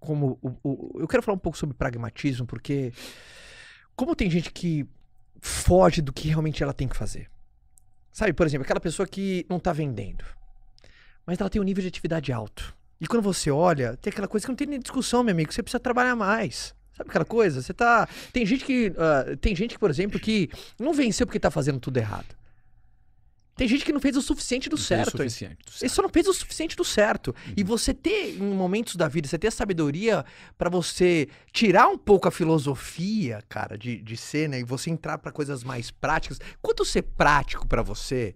como. O, o, eu quero falar um pouco sobre pragmatismo, porque. Como tem gente que foge do que realmente ela tem que fazer. Sabe, por exemplo, aquela pessoa que não tá vendendo, mas ela tem um nível de atividade alto. E quando você olha, tem aquela coisa que não tem nem discussão, meu amigo, você precisa trabalhar mais. Sabe aquela coisa? Você tá. Tem gente que. Uh, tem gente, que, por exemplo, que não venceu porque tá fazendo tudo errado. Tem gente que não fez o suficiente do não certo. Fez o suficiente do certo. Ele só não fez o suficiente do certo. Uhum. E você ter, em momentos da vida, você ter a sabedoria para você tirar um pouco a filosofia, cara, de, de ser, né? E você entrar para coisas mais práticas. Quanto ser prático para você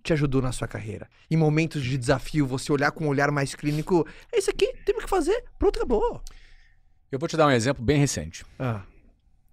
te ajudou na sua carreira? Em momentos de desafio, você olhar com um olhar mais clínico. É isso aqui, temos que fazer, pronto, acabou. Eu vou te dar um exemplo bem recente. Ah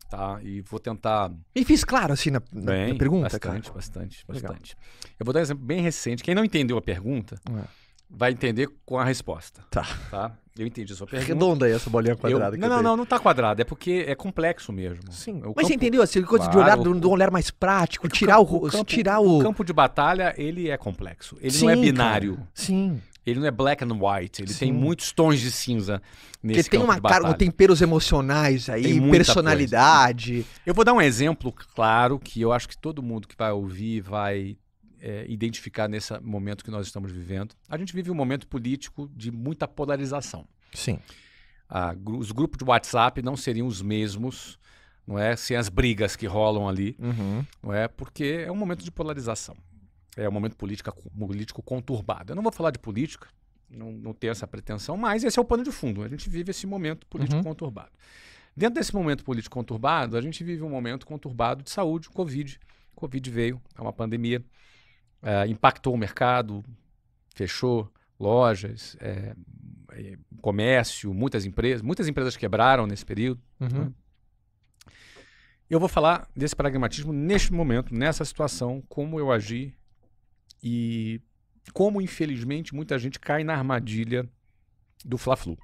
tá? E vou tentar. E fiz claro, assim, na, na, bem, na pergunta, bastante, cara. Bastante, bastante, Eu vou dar um exemplo bem recente. Quem não entendeu a pergunta. É. Vai entender com a resposta. Tá. tá? Eu entendi a sua pergunta. Redonda aí essa bolinha quadrada. Eu... Não, não, não, não tá quadrada. É porque é complexo mesmo. Sim. O Mas campo... você entendeu? Assim, coisa claro, de olhar, de um olhar mais prático, é tirar o, o, campo, tirar o... o... campo de batalha, ele é complexo. Ele Sim, não é binário. Cara. Sim. Ele não é black and white, ele Sim. tem muitos tons de cinza nesse Porque tem uma cara, temperos emocionais aí, personalidade. Coisa. Eu vou dar um exemplo claro que eu acho que todo mundo que vai ouvir vai é, identificar nesse momento que nós estamos vivendo. A gente vive um momento político de muita polarização. Sim. Ah, os grupos de WhatsApp não seriam os mesmos, não é? Sem as brigas que rolam ali, uhum. não é? Porque é um momento de polarização é um momento política, político conturbado. Eu não vou falar de política, não, não tenho essa pretensão, mas esse é o pano de fundo. A gente vive esse momento político uhum. conturbado. Dentro desse momento político conturbado, a gente vive um momento conturbado de saúde, Covid. Covid veio, é uma pandemia, é, impactou o mercado, fechou lojas, é, é, comércio, muitas empresas, muitas empresas quebraram nesse período. Uhum. Né? Eu vou falar desse pragmatismo neste momento, nessa situação, como eu agi e como, infelizmente, muita gente cai na armadilha do Fla-Flu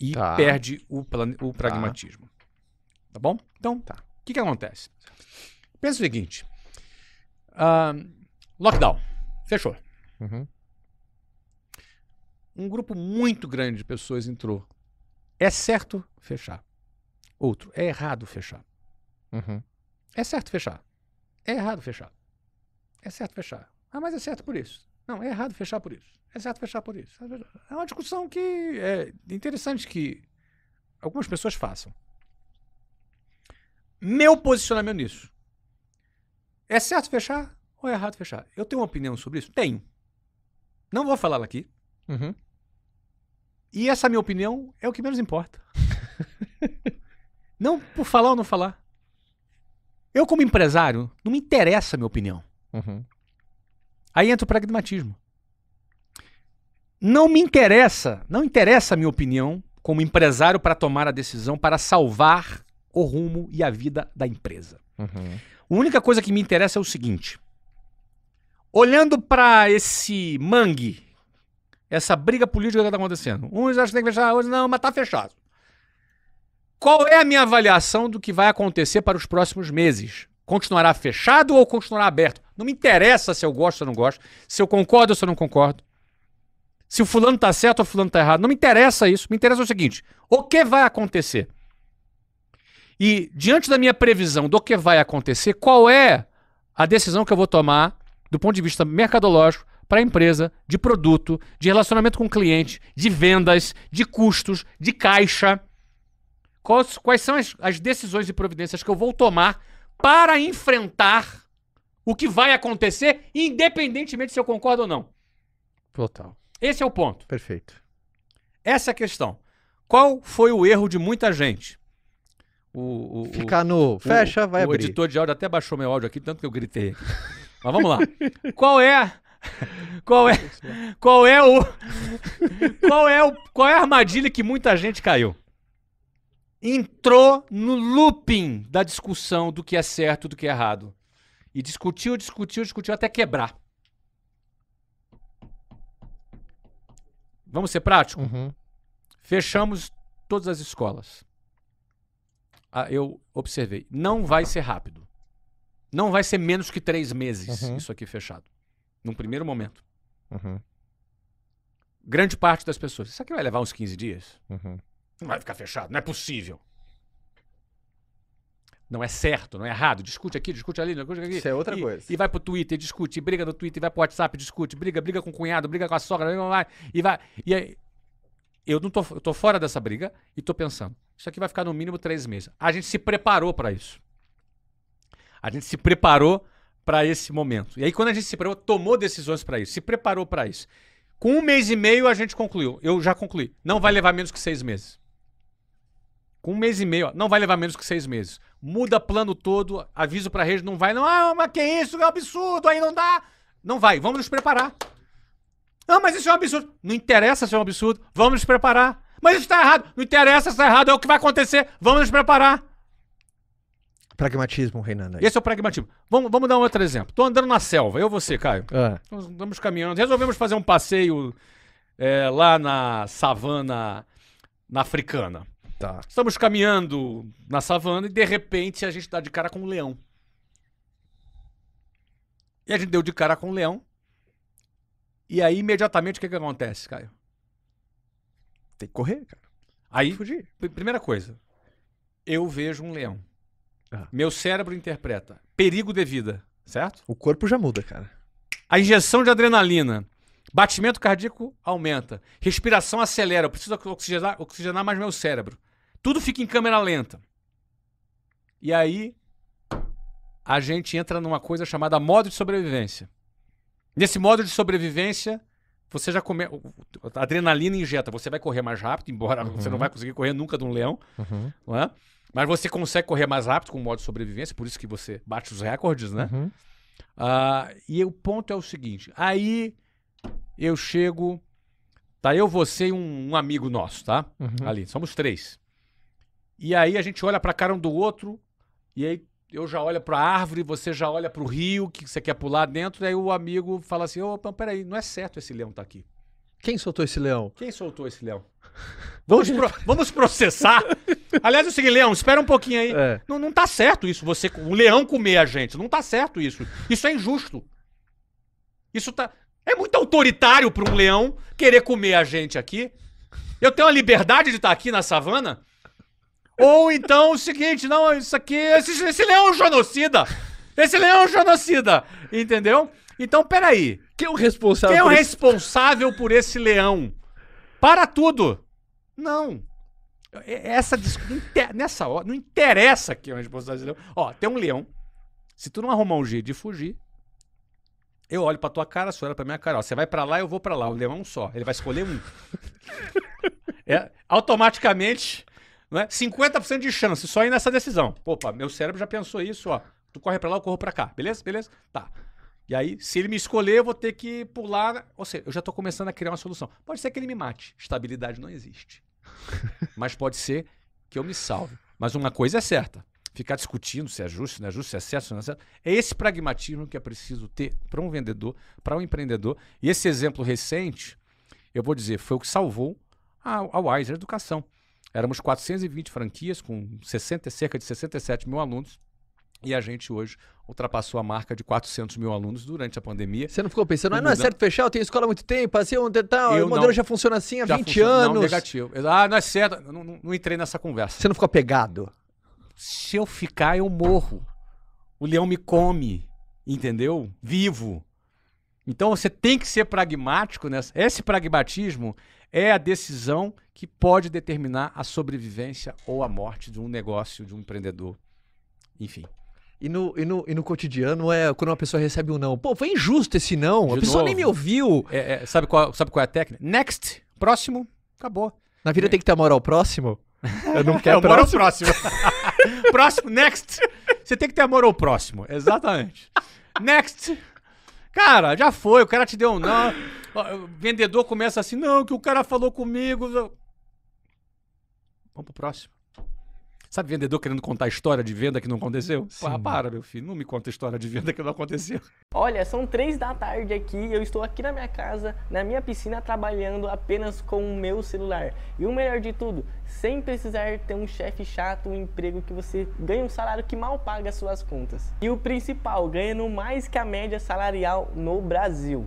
e tá. perde o, o tá. pragmatismo. Tá. tá. bom? Então, tá. o que, que acontece? Pensa o seguinte: uh, lockdown, fechou. Uhum. Um grupo muito grande de pessoas entrou. É certo fechar. Outro, é errado fechar. Uhum. É certo fechar. É errado fechar. É certo fechar. Ah, mas é certo por isso. Não, é errado fechar por isso. É certo fechar por isso. É uma discussão que é interessante que algumas pessoas façam. Meu posicionamento nisso. É certo fechar ou é errado fechar? Eu tenho uma opinião sobre isso? Tenho. Não vou falá-la aqui. Uhum. E essa minha opinião é o que menos importa. não por falar ou não falar. Eu, como empresário, não me interessa a minha opinião. Uhum. Aí entra o pragmatismo. Não me interessa, não interessa a minha opinião como empresário para tomar a decisão para salvar o rumo e a vida da empresa. Uhum. A única coisa que me interessa é o seguinte: olhando para esse mangue, essa briga política que está acontecendo, uns acham que tem que fechar, outros não, mas está fechado. Qual é a minha avaliação do que vai acontecer para os próximos meses? Continuará fechado ou continuará aberto? Não me interessa se eu gosto ou não gosto, se eu concordo ou se eu não concordo. Se o fulano tá certo ou o fulano tá errado. Não me interessa isso. Me interessa o seguinte: o que vai acontecer? E diante da minha previsão do que vai acontecer, qual é a decisão que eu vou tomar do ponto de vista mercadológico para a empresa, de produto, de relacionamento com o cliente, de vendas, de custos, de caixa? Quais, quais são as, as decisões e providências que eu vou tomar para enfrentar o que vai acontecer, independentemente se eu concordo ou não. Total. Esse é o ponto. Perfeito. Essa é a questão. Qual foi o erro de muita gente? O, o, Ficar no. Fecha, vai o abrir. O editor de áudio até baixou meu áudio aqui, tanto que eu gritei. Mas vamos lá. qual é. Qual é. Qual é o. Qual é o. Qual é a armadilha que muita gente caiu? Entrou no looping da discussão do que é certo do que é errado. E discutiu, discutiu, discutiu até quebrar. Vamos ser práticos? Uhum. Fechamos todas as escolas. Ah, eu observei. Não vai ser rápido. Não vai ser menos que três meses uhum. isso aqui fechado. Num primeiro momento. Uhum. Grande parte das pessoas. Isso aqui vai levar uns 15 dias? Uhum. Não vai ficar fechado, não é possível não é certo, não é errado. Discute aqui, discute ali, discute aqui. Isso é outra e, coisa. E vai pro Twitter, discute, briga no Twitter, E vai pro WhatsApp, discute, briga, briga com o cunhado, briga com a sogra, e vai. E aí, eu não tô, eu tô fora dessa briga e tô pensando, isso aqui vai ficar no mínimo três meses. A gente se preparou para isso. A gente se preparou para esse momento. E aí, quando a gente se preparou, tomou decisões para isso, se preparou para isso. Com um mês e meio, a gente concluiu. Eu já concluí. Não vai levar menos que seis meses. Com um mês e meio, ó, não vai levar menos que seis meses muda plano todo, aviso pra rede, não vai, não, ah, mas que isso, é um absurdo, aí não dá. Não vai, vamos nos preparar. Ah, mas isso é um absurdo. Não interessa se é um absurdo, vamos nos preparar. Mas isso tá errado, não interessa se tá errado, é o que vai acontecer, vamos nos preparar. Pragmatismo reinando aí. É Esse é o pragmatismo. Vamos, vamos dar um outro exemplo. Tô andando na selva, eu você, Caio. Ah. Estamos caminhando, resolvemos fazer um passeio é, lá na savana na africana. Tá. Estamos caminhando na savana e de repente a gente dá de cara com um leão. E a gente deu de cara com um leão. E aí, imediatamente, o que, que acontece, Caio? Tem que correr, cara. Aí, fugir. primeira coisa, eu vejo um leão. Ah. Meu cérebro interpreta perigo de vida, certo? O corpo já muda, cara. A injeção de adrenalina, batimento cardíaco aumenta, respiração acelera. Eu preciso oxigenar, oxigenar mais meu cérebro. Tudo fica em câmera lenta. E aí a gente entra numa coisa chamada modo de sobrevivência. Nesse modo de sobrevivência, você já começa. A adrenalina injeta, você vai correr mais rápido, embora uhum. você não vai conseguir correr nunca de um leão. Uhum. Não é? Mas você consegue correr mais rápido com o modo de sobrevivência, por isso que você bate os recordes, né? Uhum. Uh, e o ponto é o seguinte: aí eu chego. Tá eu, você e um, um amigo nosso, tá? Uhum. Ali, somos três. E aí a gente olha para a cara um do outro, e aí eu já olho para a árvore, você já olha para o rio que você quer pular dentro, e aí o amigo fala assim: opa, peraí, não é certo esse leão tá aqui. Quem soltou esse leão? Quem soltou esse leão? Vamos, pro, vamos processar. Aliás, é o seguinte, leão, espera um pouquinho aí. É. Não, não tá certo isso, você, um leão comer a gente. Não tá certo isso. Isso é injusto. Isso tá. É muito autoritário para um leão querer comer a gente aqui. Eu tenho a liberdade de estar tá aqui na savana? Ou então o seguinte, não, isso aqui, esse, esse leão é um genocida. Esse leão é um genocida, entendeu? Então, peraí. Quem é o responsável? Quem é o responsável por esse leão? Para tudo. Não. Essa nessa hora não interessa quem é o responsável desse leão. Ó, tem um leão. Se tu não arrumar um jeito de fugir, eu olho pra tua cara, você olha pra minha cara. Ó, você vai pra lá, eu vou pra lá. O leão é um só. Ele vai escolher um. É, automaticamente, não é? 50% de chance só aí nessa decisão. Opa, meu cérebro já pensou isso, ó. Tu corre para lá, eu corro para cá. Beleza? Beleza? Tá. E aí, se ele me escolher, eu vou ter que pular. Ou seja, eu já estou começando a criar uma solução. Pode ser que ele me mate. Estabilidade não existe. Mas pode ser que eu me salve. Mas uma coisa é certa: ficar discutindo se é justo, se não é justo, se é certo, se não é certo. É esse pragmatismo que é preciso ter para um vendedor, para um empreendedor. E esse exemplo recente, eu vou dizer, foi o que salvou a, a Wiser Educação. Éramos 420 franquias com 60, cerca de 67 mil alunos. E a gente hoje ultrapassou a marca de 400 mil alunos durante a pandemia. Você não ficou pensando, ah, não é certo fechar, eu tenho escola há muito tempo, assim, um tal, eu o modelo não, já funciona assim há 20 anos. Não, negativo. Ah, não é certo, não, não, não entrei nessa conversa. Você não ficou pegado? Se eu ficar, eu morro. O leão me come, entendeu? Vivo. Então você tem que ser pragmático nessa. Esse pragmatismo é a decisão que pode determinar a sobrevivência ou a morte de um negócio, de um empreendedor. Enfim. E no, e, no, e no cotidiano é quando uma pessoa recebe um não. Pô, foi injusto esse não. De a pessoa novo. nem me ouviu. É, é, sabe, qual, sabe qual é a técnica? Next, próximo, acabou. Na vida é. tem que ter amor ao próximo? Eu não quero. Eu é moro ao próximo. próximo, next. Você tem que ter amor ao próximo. Exatamente. Next. Cara, já foi. O cara te deu um não. O vendedor começa assim, não, que o cara falou comigo. Vamos pro próximo. Sabe vendedor querendo contar história de venda que não aconteceu? Pá, para, meu filho, não me conta história de venda que não aconteceu. Olha, são três da tarde aqui eu estou aqui na minha casa, na minha piscina, trabalhando apenas com o meu celular. E o melhor de tudo, sem precisar ter um chefe chato, um emprego que você ganha um salário que mal paga as suas contas. E o principal, ganhando mais que a média salarial no Brasil.